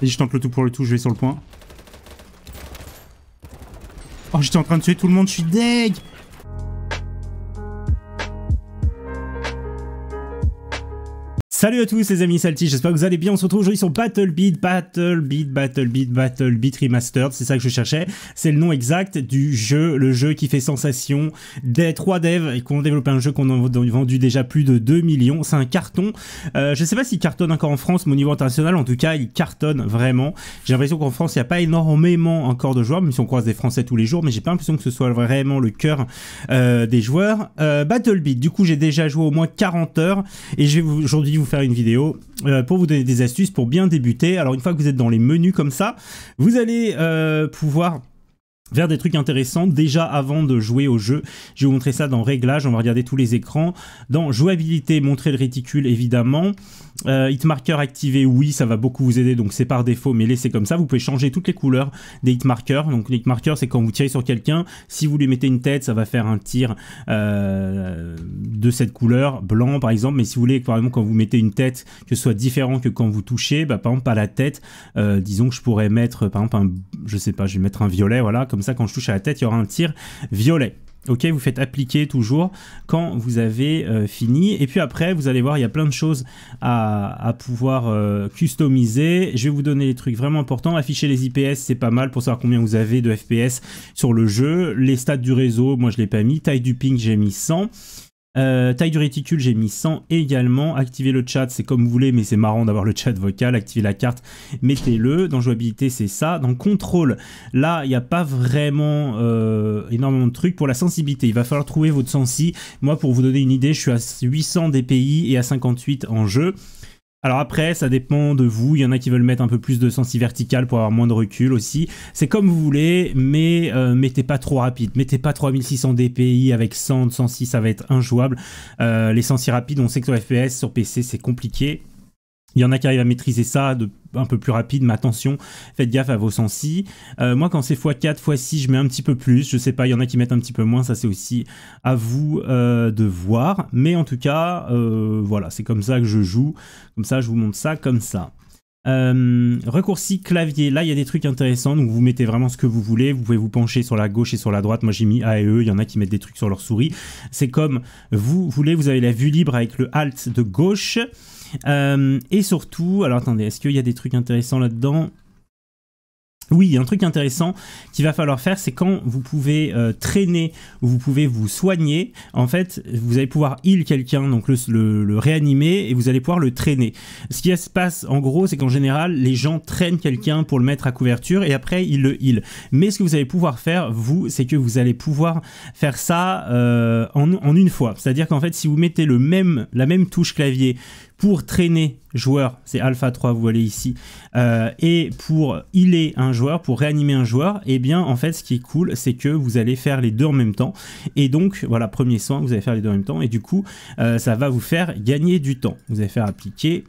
Vas-y, je tente le tout pour le tout, je vais sur le point. Oh, j'étais en train de tuer tout le monde, je suis deg Salut à tous les amis Salty, j'espère que vous allez bien, on se retrouve aujourd'hui sur Battle Beat, Battle Beat, Battle Beat, Battle Beat Remastered, c'est ça que je cherchais, c'est le nom exact du jeu, le jeu qui fait sensation des 3 devs et qu'on ont développé un jeu qu'on a vendu déjà plus de 2 millions, c'est un carton, euh, je sais pas s'il cartonne encore en France mais au niveau international, en tout cas il cartonne vraiment, j'ai l'impression qu'en France il n'y a pas énormément encore de joueurs, même si on croise des français tous les jours, mais j'ai pas l'impression que ce soit vraiment le cœur euh, des joueurs. Euh, Battle Beat, du coup j'ai déjà joué au moins 40 heures et je vais aujourd'hui vous faire une vidéo euh, pour vous donner des astuces pour bien débuter. Alors une fois que vous êtes dans les menus comme ça, vous allez euh, pouvoir vers des trucs intéressants déjà avant de jouer au jeu. Je vais vous montrer ça dans réglages, on va regarder tous les écrans. Dans jouabilité, montrer le réticule évidemment. Euh, hitmarker activé, oui, ça va beaucoup vous aider, donc c'est par défaut, mais laissez comme ça. Vous pouvez changer toutes les couleurs des hitmarkers. Donc les hitmarkers, c'est quand vous tirez sur quelqu'un, si vous lui mettez une tête, ça va faire un tir euh, de cette couleur, blanc par exemple. Mais si vous voulez, par exemple, quand vous mettez une tête, que ce soit différent que quand vous touchez, bah, par exemple, pas la tête, euh, disons que je pourrais mettre, par exemple, un, je sais pas, je vais mettre un violet, voilà, comme comme ça quand je touche à la tête, il y aura un tir violet. Ok, vous faites appliquer toujours quand vous avez euh, fini. Et puis après, vous allez voir, il y a plein de choses à, pouvoir euh, customiser. Je vais vous donner les trucs vraiment importants. Afficher les IPS, c'est pas mal pour savoir combien vous avez de FPS sur le jeu. Les stats du réseau, moi je l'ai pas mis. Taille du ping, j'ai mis 100. Euh, taille du réticule, j'ai mis 100 également. Activer le chat, c'est comme vous voulez, mais c'est marrant d'avoir le chat vocal. Activer la carte, mettez-le. Dans jouabilité, c'est ça. Dans contrôle, là, il n'y a pas vraiment euh, énormément de trucs. Pour la sensibilité, il va falloir trouver votre sensi. Moi, pour vous donner une idée, je suis à 800 DPI et à 58 en jeu. Alors après, ça dépend de vous. Il y en a qui veulent mettre un peu plus de sensi vertical pour avoir moins de recul aussi. C'est comme vous voulez, mais euh, mettez pas trop rapide. Mettez pas 3600 dpi avec 100 106, ça va être injouable. Euh, les sensi rapides, on sait que sur FPS, sur PC, c'est compliqué. Il y en a qui arrivent à maîtriser ça un peu plus rapide, mais attention, faites gaffe à vos sensi. Euh, moi, quand c'est x4, x6, je mets un petit peu plus. Je sais pas, il y en a qui mettent un petit peu moins, ça c'est aussi à vous euh, de voir. Mais en tout cas, euh, voilà, c'est comme ça que je joue. Comme ça, je vous montre ça comme ça. Euh, raccourci clavier, là il y a des trucs intéressants, donc vous mettez vraiment ce que vous voulez, vous pouvez vous pencher sur la gauche et sur la droite, moi j'ai mis A et E, il y en a qui mettent des trucs sur leur souris, c'est comme vous voulez, vous avez la vue libre avec le Alt de gauche, euh, et surtout, alors attendez, est-ce qu'il y a des trucs intéressants là-dedans oui, il y a un truc intéressant qu'il va falloir faire, c'est quand vous pouvez euh, traîner ou vous pouvez vous soigner, en fait, vous allez pouvoir heal quelqu'un, donc le, réanimer, et vous allez pouvoir le traîner. Ce qui se passe, en gros, c'est qu'en général, les gens traînent quelqu'un pour le mettre à couverture, et après, ils le heal. Mais ce que vous allez pouvoir faire, vous, c'est que vous allez pouvoir faire ça euh, en, en, une fois. C'est-à-dire qu'en fait, si vous mettez le même, la même touche clavier pour traîner joueur, c'est alpha 3, vous allez ici, euh, et pour healer un joueur, pour réanimer un joueur, et eh bien en fait ce qui est cool, c'est que vous allez faire les deux en même temps, et donc voilà, premier soin, vous allez faire les deux en même temps, et du coup, euh, ça va vous faire gagner du temps. Vous allez faire appliquer,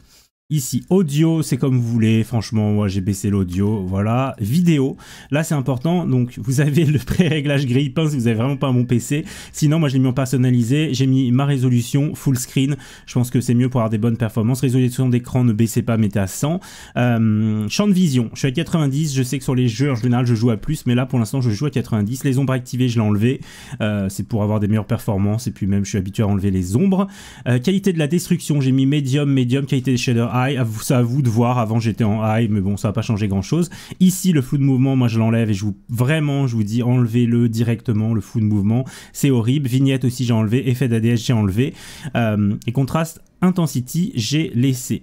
Ici, audio, c'est comme vous voulez. Franchement, moi, j'ai baissé l'audio. Voilà. Vidéo, là, c'est important. Donc, vous avez le pré-réglage grille-pain si vous n'avez vraiment pas mon PC. Sinon, moi, je l'ai mis en personnalisé. J'ai mis ma résolution full screen. Je pense que c'est mieux pour avoir des bonnes performances. Résolution d'écran, ne baissez pas, mettez à 100. Euh, champ de vision, je suis à 90. Je sais que sur les jeux, en général, je joue à plus. Mais là, pour l'instant, je joue à 90. Les ombres activées, je l'ai enlevé. Euh, c'est pour avoir des meilleures performances. Et puis, même, je suis habitué à enlever les ombres. Euh, qualité de la destruction, j'ai mis médium, médium. Qualité des shaders, ça C'est à vous de voir. Avant, j'étais en high, mais bon, ça n'a pas changé grand chose. Ici, le flou de mouvement, moi, je l'enlève et je vous, vraiment, je vous dis, enlevez-le directement, le flou de mouvement. C'est horrible. Vignette aussi, j'ai enlevé. Effet d'ADS, j'ai enlevé. Euh, et contraste intensity, j'ai laissé.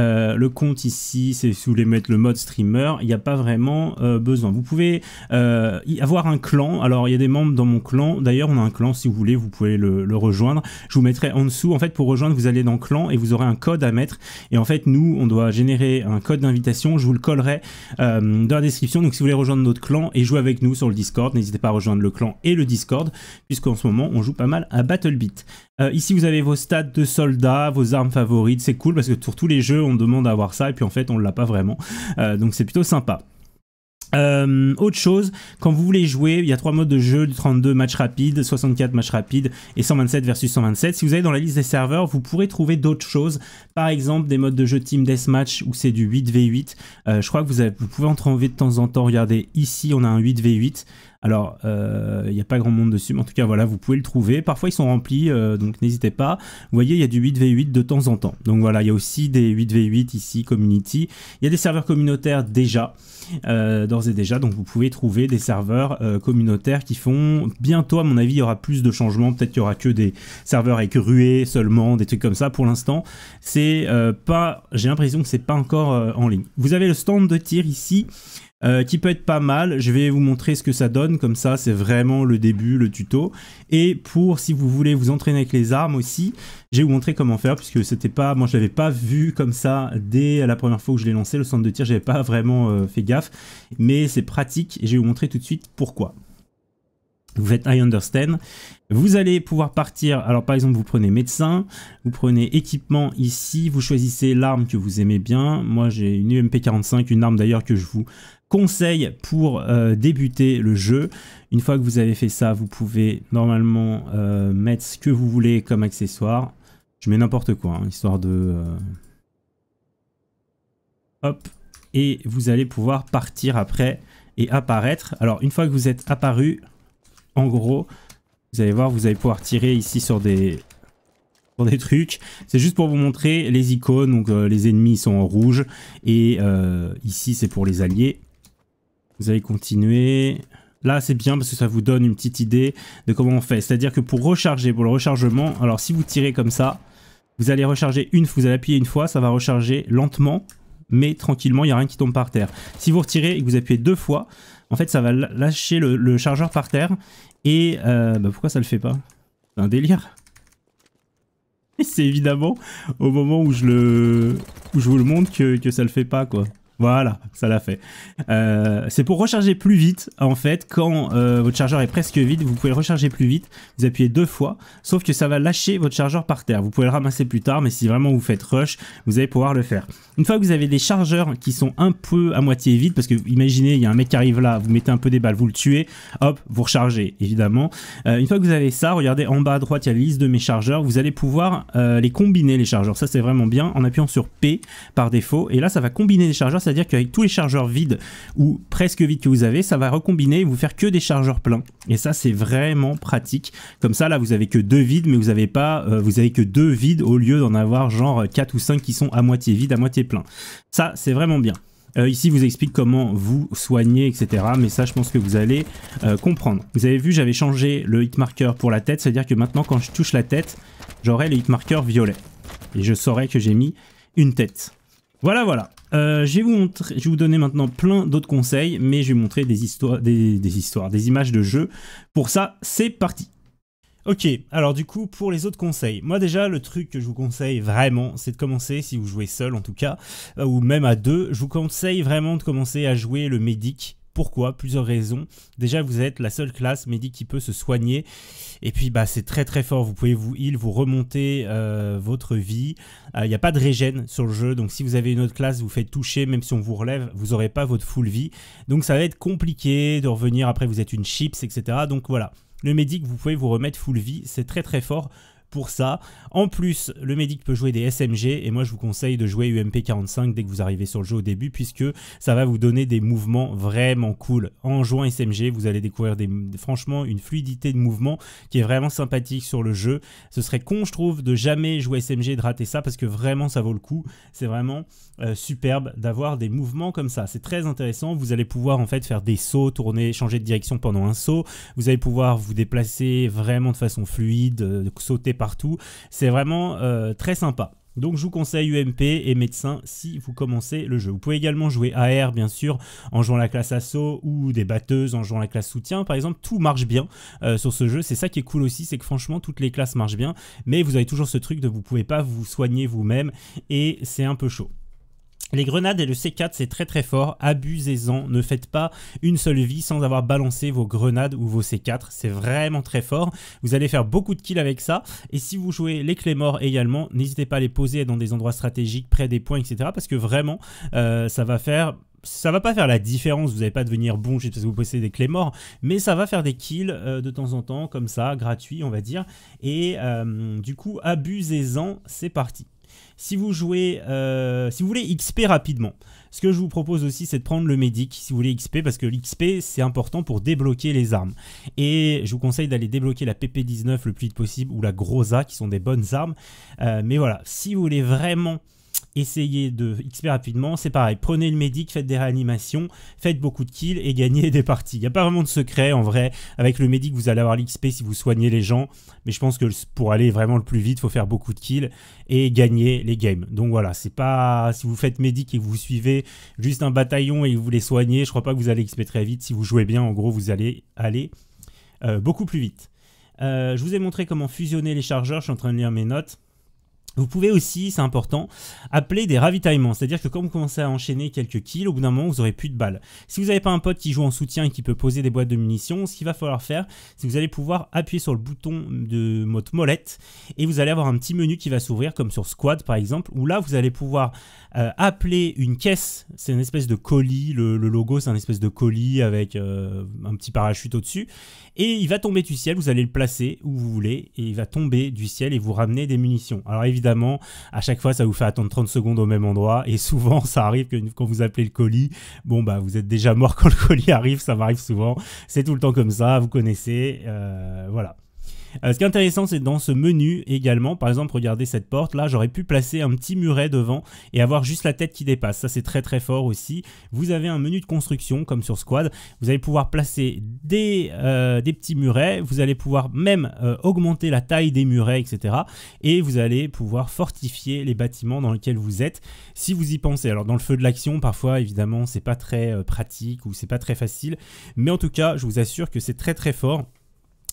Euh, le compte ici, c'est si vous voulez mettre le mode streamer, il n'y a pas vraiment euh, besoin. Vous pouvez euh, y avoir un clan. Alors, il y a des membres dans mon clan. D'ailleurs, on a un clan, si vous voulez, vous pouvez le, le, rejoindre. Je vous mettrai en dessous. En fait, pour rejoindre, vous allez dans clan et vous aurez un code à mettre. Et en fait, nous, on doit générer un code d'invitation. Je vous le collerai dans la description. Donc, si vous voulez rejoindre notre clan et jouer avec nous sur le Discord, n'hésitez pas à rejoindre le clan et le Discord, puisqu'en ce moment, on joue pas mal à Battle Beat. Euh, ici, vous avez vos stats de soldats, vos armes favorites. C'est cool parce que sur tous les jeux, on demande à avoir ça et puis en fait, on ne l'a pas vraiment. Euh, donc, c'est plutôt sympa. Euh, autre chose, quand vous voulez jouer, il y a trois modes de jeu, 32 matchs rapides, 64 matchs rapides et 127 versus 127. Si vous allez dans la liste des serveurs, vous pourrez trouver d'autres choses. Par exemple, des modes de jeu Team Deathmatch où c'est du 8v8. je crois que vous, vous pouvez en trouver de temps en temps. Regardez, ici on a un 8v8. Alors, euh, il n'y a pas grand monde dessus, mais en tout cas, voilà, vous pouvez le trouver. Parfois, ils sont remplis, euh, donc n'hésitez pas. Vous voyez, il y a du 8v8 de temps en temps. Donc voilà, il y a aussi des 8v8 ici, community. Il y a des serveurs communautaires déjà, euh, d'ores et déjà. Donc vous pouvez trouver des serveurs communautaires qui font bientôt, à mon avis, il y aura plus de changements. Peut-être qu'il y aura que des serveurs avec ruée seulement, des trucs comme ça. Pour l'instant, c'est pas, j'ai l'impression que c'est pas encore en ligne. Vous avez le stand de tir ici. Euh, qui peut être pas mal. Je vais vous montrer ce que ça donne, comme ça c'est vraiment le début, le tuto. Et pour, si vous voulez vous entraîner avec les armes aussi, j'ai vous montrer comment faire, puisque c'était pas, moi je l'avais pas vu comme ça dès la première fois que je l'ai lancé, le centre de tir, n'avais pas vraiment euh, fait gaffe, mais c'est pratique, et je vais vous montrer tout de suite pourquoi. Vous faites I understand. Vous allez pouvoir partir. Alors par exemple, vous prenez médecin, vous prenez équipement ici, vous choisissez l'arme que vous aimez bien. Moi j'ai une UMP45, une arme d'ailleurs que je vous Conseil pour euh, débuter le jeu. Une fois que vous avez fait ça, vous pouvez normalement euh, mettre ce que vous voulez comme accessoire. Je mets n'importe quoi, hein, histoire de... Euh, hop. Et vous allez pouvoir partir après et apparaître. Alors, une fois que vous êtes apparu, en gros, vous allez voir, vous allez pouvoir tirer ici sur des des trucs. C'est juste pour vous montrer les icônes. Donc les ennemis sont en rouge. Et ici c'est pour les alliés. Vous allez continuer. Là, c'est bien parce que ça vous donne une petite idée de comment on fait. C'est-à-dire que pour recharger, pour le rechargement, alors si vous tirez comme ça, vous allez recharger une fois, vous allez appuyer une fois, ça va recharger lentement, mais tranquillement, il n'y a rien qui tombe par terre. Si vous retirez et que vous appuyez deux fois, en fait, ça va lâcher le, chargeur par terre. Et euh, bah, pourquoi ça le fait pas C'est un délire. C'est évidemment au moment où je, le, je vous le montre que, que ça le fait pas, quoi. Voilà, ça l'a fait. Euh, c'est pour recharger plus vite, en fait, quand euh, votre chargeur est presque vide, vous pouvez recharger plus vite, vous appuyez deux fois, sauf que ça va lâcher votre chargeur par terre. Vous pouvez le ramasser plus tard, mais si vraiment vous faites rush, vous allez pouvoir le faire. Une fois que vous avez des chargeurs qui sont un peu à moitié vides, parce que imaginez, il y a un mec qui arrive là, vous mettez un peu des balles, vous le tuez, hop, vous rechargez, évidemment. Euh, une fois que vous avez ça, regardez en bas à droite, il y a la liste de mes chargeurs, vous allez pouvoir les combiner, les chargeurs. Ça, c'est vraiment bien, en appuyant sur P par défaut, et là, ça va combiner les chargeurs, c'est-à-dire qu'avec tous les chargeurs vides ou presque vides que vous avez, ça va recombiner et vous faire que des chargeurs pleins. Et ça, c'est vraiment pratique. Comme ça, là, vous avez que deux vides, mais vous avez pas, euh, vous avez que deux vides au lieu d'en avoir genre 4 ou 5 qui sont à moitié vides, à moitié pleins. Ça, c'est vraiment bien. Ici, euh, ici, vous explique comment vous soignez, etc. Mais ça, je pense que vous allez euh, comprendre. Vous avez vu, j'avais changé le hit marker pour la tête. C'est-à-dire que maintenant, quand je touche la tête, j'aurai le marker violet. Et je saurai que j'ai mis une tête. Voilà, voilà. Euh, je, vais vous donner maintenant plein d'autres conseils, mais je vais vous montrer des histoires, des, histoires, des images de jeux. Pour ça, c'est parti. Ok, alors du coup, pour les autres conseils, moi déjà, le truc que je vous conseille vraiment, c'est de commencer, si vous jouez seul en tout cas, euh, ou même à deux, je vous conseille vraiment de commencer à jouer le médic pourquoi Plusieurs raisons. Déjà, vous êtes la seule classe médic qui peut se soigner. Et puis, bah, c'est très très fort. Vous pouvez vous heal, vous remonter euh, votre vie. Il euh, n'y a pas de régène sur le jeu. Donc, si vous avez une autre classe, vous faites toucher. Même si on vous relève, vous n'aurez pas votre full vie. Donc, ça va être compliqué de revenir. Après, vous êtes une chips, etc. Donc, voilà. Le médic, vous pouvez vous remettre full vie. C'est très très fort pour ça. En plus, le médic peut jouer des SMG et moi je vous conseille de jouer UMP 45 dès que vous arrivez sur le jeu au début puisque ça va vous donner des mouvements vraiment cool. En jouant SMG, vous allez découvrir des, franchement une fluidité de mouvement qui est vraiment sympathique sur le jeu. Ce serait con, je trouve, de jamais jouer SMG de rater ça parce que vraiment ça vaut le coup. C'est vraiment euh, superbe d'avoir des mouvements comme ça. C'est très intéressant. Vous allez pouvoir en fait faire des sauts, tourner, changer de direction pendant un saut. Vous allez pouvoir vous déplacer vraiment de façon fluide, euh, sauter partout. C'est vraiment euh, très sympa. Donc je vous conseille UMP et médecin si vous commencez le jeu. Vous pouvez également jouer AR bien sûr en jouant la classe assaut ou des batteuses en jouant la classe soutien par exemple. Tout marche bien euh, sur ce jeu. C'est ça qui est cool aussi, c'est que franchement toutes les classes marchent bien. Mais vous avez toujours ce truc de vous pouvez pas vous soigner vous-même et c'est un peu chaud. Les grenades et le C4, c'est très très fort. Abusez-en. Ne faites pas une seule vie sans avoir balancé vos grenades ou vos C4. C'est vraiment très fort. Vous allez faire beaucoup de kills avec ça. Et si vous jouez les clés morts également, n'hésitez pas à les poser dans des endroits stratégiques, près des points, etc. Parce que vraiment, euh, ça va faire ça va pas faire la différence, vous n'allez pas devenir bon juste parce que vous possédez des clés morts, mais ça va faire des kills euh, de temps en temps, comme ça, gratuit, on va dire. Et euh, du coup, abusez-en, c'est parti. Si vous jouez, euh, si vous voulez XP rapidement, ce que je vous propose aussi, c'est de prendre le médic si vous voulez XP, parce que l'XP, c'est important pour débloquer les armes. Et je vous conseille d'aller débloquer la PP19 le plus vite possible, ou la Grosa, qui sont des bonnes armes. Euh, mais voilà, si vous voulez vraiment essayez de XP rapidement, c'est pareil, prenez le médic, faites des réanimations, faites beaucoup de kills et gagnez des parties. Il n'y a pas vraiment de secret en vrai, avec le médic vous allez avoir l'XP si vous soignez les gens, mais je pense que pour aller vraiment le plus vite, il faut faire beaucoup de kills et gagner les games. Donc voilà, c'est pas si vous faites médic et que vous suivez juste un bataillon et vous les soignez, je crois pas que vous allez XP très vite, si vous jouez bien en gros vous allez aller euh, beaucoup plus vite. Euh, je vous ai montré comment fusionner les chargeurs, je suis en train de lire mes notes. Vous pouvez aussi, c'est important, appeler des ravitaillements. C'est-à-dire que quand vous commencez à enchaîner quelques kills, au bout d'un moment, vous n'aurez plus de balles. Si vous n'avez pas un pote qui joue en soutien et qui peut poser des boîtes de munitions, ce qu'il va falloir faire, c'est que vous allez pouvoir appuyer sur le bouton de mode molette et vous allez avoir un petit menu qui va s'ouvrir, comme sur Squad par exemple, où là, vous allez pouvoir euh, appeler une caisse. C'est une espèce de colis. Le, logo, c'est un espèce de colis avec euh, un petit parachute au-dessus et il va tomber du ciel, vous allez le placer où vous voulez, et il va tomber du ciel et vous ramener des munitions. Alors évidemment, à chaque fois, ça vous fait attendre 30 secondes au même endroit, et souvent, ça arrive que quand vous appelez le colis, bon bah vous êtes déjà mort quand le colis arrive, ça m'arrive souvent, c'est tout le temps comme ça, vous connaissez, euh, voilà. Euh, ce qui est intéressant, c'est dans ce menu également, par exemple, regardez cette porte là, j'aurais pu placer un petit muret devant et avoir juste la tête qui dépasse. Ça, c'est très très fort aussi. Vous avez un menu de construction comme sur Squad. Vous allez pouvoir placer des, euh, des petits murets. Vous allez pouvoir même euh, augmenter la taille des murets, etc. Et vous allez pouvoir fortifier les bâtiments dans lesquels vous êtes si vous y pensez. Alors, dans le feu de l'action, parfois, évidemment, c'est pas très pratique ou c'est pas très facile. Mais en tout cas, je vous assure que c'est très très fort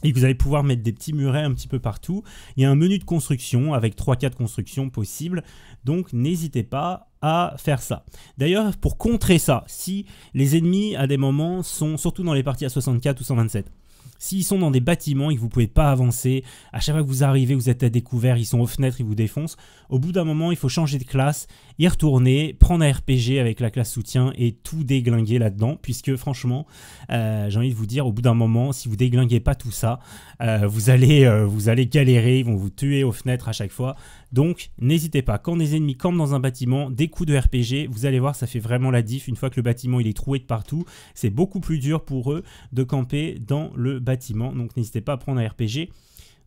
et que vous allez pouvoir mettre des petits murets un petit peu partout. Il y a un menu de construction avec 3-4 constructions possibles, donc n'hésitez pas à faire ça. D'ailleurs, pour contrer ça, si les ennemis à des moments sont, surtout dans les parties à 64 ou 127, S'ils sont dans des bâtiments et que vous pouvez pas avancer, à chaque fois que vous arrivez, vous êtes à découvert, ils sont aux fenêtres, ils vous défoncent. Au bout d'un moment, il faut changer de classe, y retourner, prendre un RPG avec la classe soutien et tout déglinguer là-dedans, puisque franchement, euh, j'ai envie de vous dire, au bout d'un moment, si vous déglinguez pas tout ça, euh, vous allez, euh, vous allez galérer, ils vont vous tuer aux fenêtres à chaque fois. Donc, n'hésitez pas. Quand des ennemis campent dans un bâtiment, des coups de RPG, vous allez voir, ça fait vraiment la diff. Une fois que le bâtiment il est troué de partout, c'est beaucoup plus dur pour eux de camper dans le bâtiment. Donc n'hésitez pas à prendre un RPG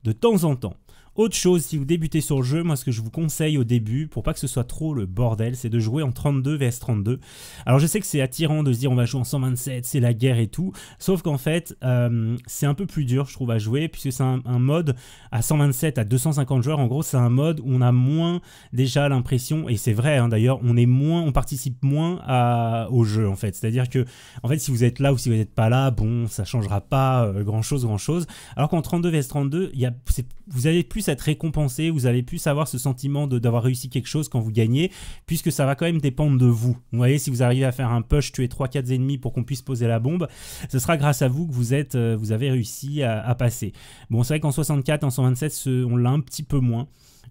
de temps en temps. Autre chose, si vous débutez sur le jeu, moi ce que je vous conseille au début, pour pas que ce soit trop le bordel, c'est de jouer en 32 vs 32. Alors je sais que c'est attirant de se dire on va jouer en 127, c'est la guerre et tout, sauf qu'en fait euh, c'est un peu plus dur je trouve à jouer, puisque c'est un, mode à 127, à 250 joueurs, en gros c'est un mode où on a moins déjà l'impression, et c'est vrai hein, d'ailleurs, on est moins, on participe moins au jeu en fait, c'est-à-dire que en fait si vous êtes là ou si vous n'êtes pas là, bon ça changera pas euh, grand chose, grand chose, alors qu'en 32 vs 32, vous avez plus être récompensé, vous avez plus avoir ce sentiment d'avoir réussi quelque chose quand vous gagnez, puisque ça va quand même dépendre de vous. Vous voyez, si vous arrivez à faire un push, tuer 3-4 ennemis pour qu'on puisse poser la bombe, ce sera grâce à vous que vous, êtes, euh, vous avez réussi à, à passer. Bon, c'est vrai qu'en 64, en 127, on l'a un petit peu moins.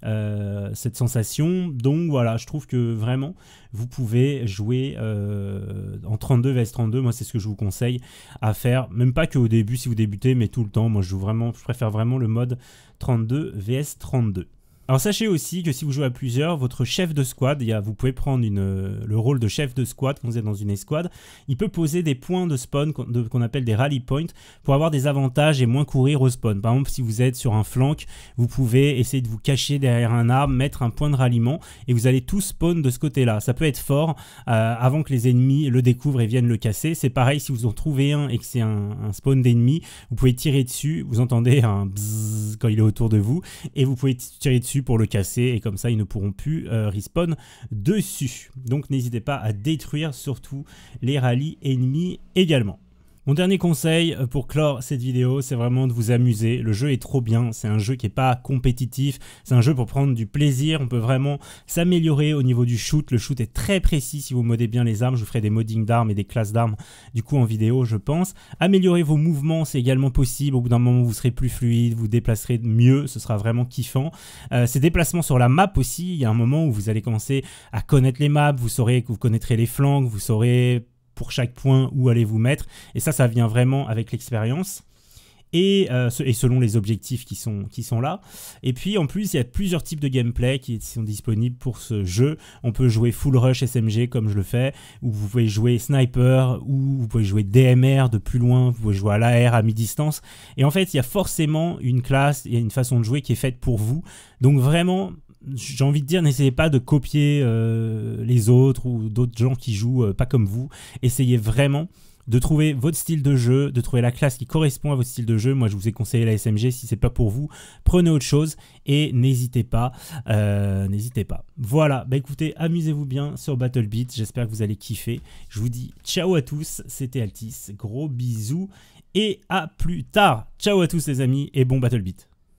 Euh, cette sensation. Donc voilà, je trouve que vraiment, vous pouvez jouer euh, en 32 vs 32. Moi, c'est ce que je vous conseille à faire. Même pas que au début si vous débutez, mais tout le temps. Moi, je joue vraiment, je préfère vraiment le mode 32 vs 32. Alors sachez aussi que si vous jouez à plusieurs, votre chef de squad, vous pouvez prendre euh, le rôle de chef de squad quand vous êtes dans une escouade, il peut poser des points de spawn qu'on appelle des rally points pour avoir des avantages et moins courir au spawn. Par exemple, si vous êtes sur un flank, vous pouvez essayer de vous cacher derrière un arbre, mettre un point de ralliement et vous allez tout spawn de ce côté-là. Ça peut être fort euh, avant que les ennemis le découvrent et viennent le casser. C'est pareil si vous en trouvez un et que c'est un, spawn d'ennemis, vous pouvez tirer dessus, vous entendez un bzzz quand il est autour de vous et vous pouvez tirer dessus pour le casser et comme ça ils ne pourront plus euh, respawn dessus. Donc n'hésitez pas à détruire surtout les rallyes ennemis également. Mon dernier conseil euh, pour clore cette vidéo, c'est vraiment de vous amuser. Le jeu est trop bien, c'est un jeu qui n'est pas compétitif, c'est un jeu pour prendre du plaisir, on peut vraiment s'améliorer au niveau du shoot. Le shoot est très précis si vous modez bien les armes, je vous ferai des moddings d'armes et des classes d'armes du coup en vidéo je pense. Améliorer vos mouvements, c'est également possible, au bout d'un moment vous serez plus fluide, vous déplacerez mieux, ce sera vraiment kiffant. Euh, ces déplacements sur la map aussi, il y a un moment où vous allez commencer à connaître les maps, vous saurez que vous connaîtrez les flancs, vous saurez pour chaque point où allez-vous mettre. Et ça, ça vient vraiment avec l'expérience. Et, euh, et, selon les objectifs qui sont, qui sont là. Et puis en plus, il y a plusieurs types de gameplay qui sont disponibles pour ce jeu. On peut jouer Full Rush SMG comme je le fais, ou vous pouvez jouer Sniper, ou vous pouvez jouer DMR de plus loin, vous pouvez jouer à l'AR à mi-distance. Et en fait, il y a forcément une classe, il y une façon de jouer qui est faite pour vous. Donc vraiment, j'ai envie de dire, n'essayez pas de copier euh, les autres ou d'autres gens qui jouent euh, pas comme vous. Essayez vraiment de trouver votre style de jeu, de trouver la classe qui correspond à votre style de jeu. Moi, je vous ai conseillé la SMG. Si c'est pas pour vous, prenez autre chose et n'hésitez pas. Euh, n'hésitez pas. Voilà. Bah écoutez, amusez-vous bien sur Battle Beat. J'espère que vous allez kiffer. Je vous dis ciao à tous. C'était Altis. Gros bisous et à plus tard. Ciao à tous les amis et bon Battle Beat.